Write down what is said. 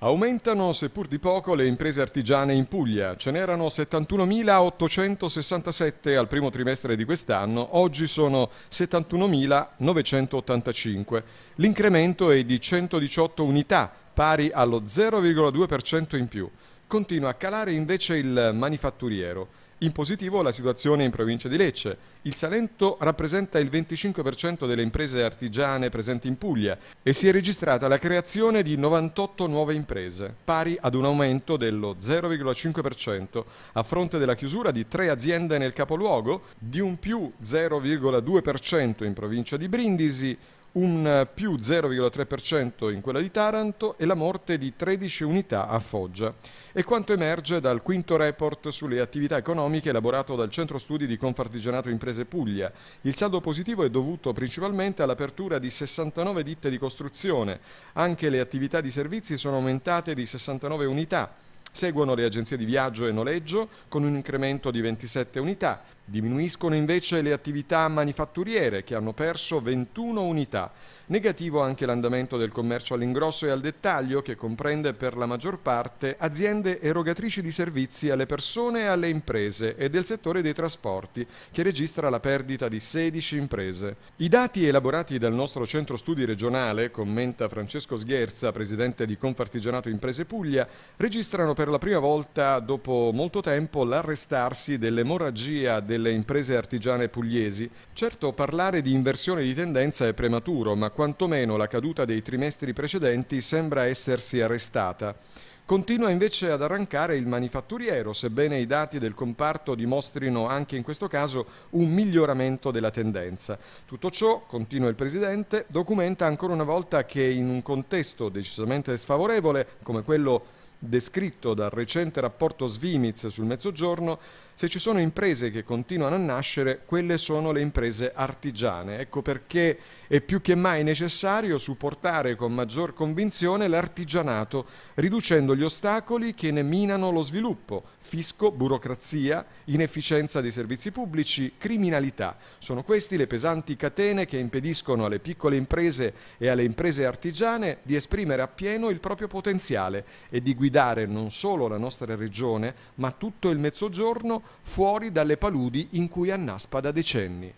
Aumentano, seppur di poco, le imprese artigiane in Puglia. Ce n'erano 71.867 al primo trimestre di quest'anno, oggi sono 71.985. L'incremento è di 118 unità, pari allo 0,2% in più. Continua a calare invece il manifatturiero. In positivo la situazione in provincia di Lecce. Il Salento rappresenta il 25% delle imprese artigiane presenti in Puglia e si è registrata la creazione di 98 nuove imprese, pari ad un aumento dello 0,5% a fronte della chiusura di tre aziende nel capoluogo, di un più 0,2% in provincia di Brindisi un più 0,3% in quella di Taranto e la morte di 13 unità a Foggia. È quanto emerge dal quinto report sulle attività economiche elaborato dal Centro Studi di Confartigianato Imprese Puglia. Il saldo positivo è dovuto principalmente all'apertura di 69 ditte di costruzione. Anche le attività di servizi sono aumentate di 69 unità Seguono le agenzie di viaggio e noleggio con un incremento di 27 unità. Diminuiscono invece le attività manifatturiere che hanno perso 21 unità. Negativo anche l'andamento del commercio all'ingrosso e al dettaglio che comprende per la maggior parte aziende erogatrici di servizi alle persone e alle imprese e del settore dei trasporti che registra la perdita di 16 imprese. I dati elaborati dal nostro centro studi regionale, commenta Francesco Sgherza, presidente di Confartigianato Imprese Puglia, registrano per per la prima volta dopo molto tempo l'arrestarsi dell'emorragia delle imprese artigiane pugliesi. Certo parlare di inversione di tendenza è prematuro, ma quantomeno la caduta dei trimestri precedenti sembra essersi arrestata. Continua invece ad arrancare il manifatturiero, sebbene i dati del comparto dimostrino anche in questo caso un miglioramento della tendenza. Tutto ciò, continua il Presidente, documenta ancora una volta che in un contesto decisamente sfavorevole come quello descritto dal recente rapporto Svimiz sul Mezzogiorno, se ci sono imprese che continuano a nascere, quelle sono le imprese artigiane. Ecco perché è più che mai necessario supportare con maggior convinzione l'artigianato, riducendo gli ostacoli che ne minano lo sviluppo, fisco, burocrazia, inefficienza dei servizi pubblici, criminalità. Sono queste le pesanti catene che impediscono alle piccole imprese e alle imprese artigiane di esprimere appieno il proprio potenziale e di guidare guidare non solo la nostra regione, ma tutto il Mezzogiorno fuori dalle paludi in cui annaspa da decenni.